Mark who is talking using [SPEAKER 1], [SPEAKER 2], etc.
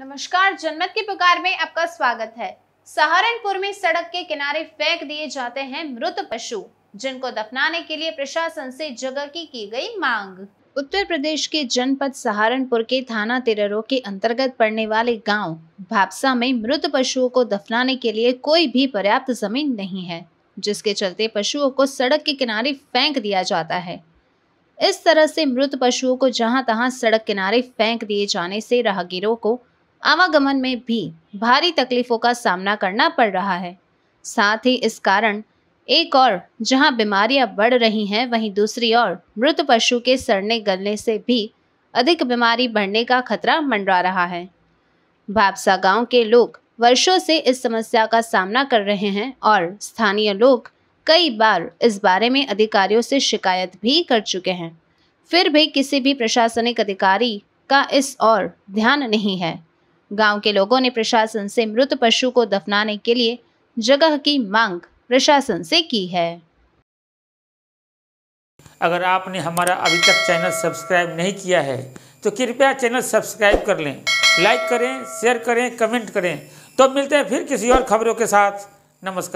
[SPEAKER 1] नमस्कार जनमत की पुकार में आपका स्वागत है सहारनपुर में सड़क के किनारे फेंक दिए जाते हैं मृत पशु जिनको दफनाने के लिए प्रशासन से जगह की की गई मांग उत्तर प्रदेश के जनपद सहारनपुर के थाना तिररो के अंतर्गत पड़ने वाले गांव भापसा में मृत पशुओं को दफनाने के लिए कोई भी पर्याप्त जमीन नहीं है जिसके चलते पशुओं को सड़क के किनारे फेंक दिया जाता है इस तरह से मृत पशुओं को जहां तहां सड़क किनारे फेंक दिए जाने से राहगीरों को आवागमन में भी भारी तकलीफों का सामना करना पड़ रहा है साथ ही इस कारण एक और जहां बीमारियां बढ़ रही हैं वहीं दूसरी ओर मृत पशु के सड़ने गलने से भी अधिक बीमारी बढ़ने का खतरा मंडरा रहा है भापसा गांव के लोग वर्षों से इस समस्या का सामना कर रहे हैं और स्थानीय लोग कई बार इस बारे में अधिकारियों से शिकायत भी कर चुके हैं फिर भी किसी भी प्रशासनिक अधिकारी का इस और ध्यान नहीं है गांव के लोगों ने प्रशासन से मृत पशु को दफनाने के लिए जगह की मांग प्रशासन से की है
[SPEAKER 2] अगर आपने हमारा अभी तक चैनल सब्सक्राइब नहीं किया है तो कृपया चैनल सब्सक्राइब कर लें लाइक करें शेयर करें कमेंट करें तो मिलते हैं फिर किसी और खबरों के साथ नमस्कार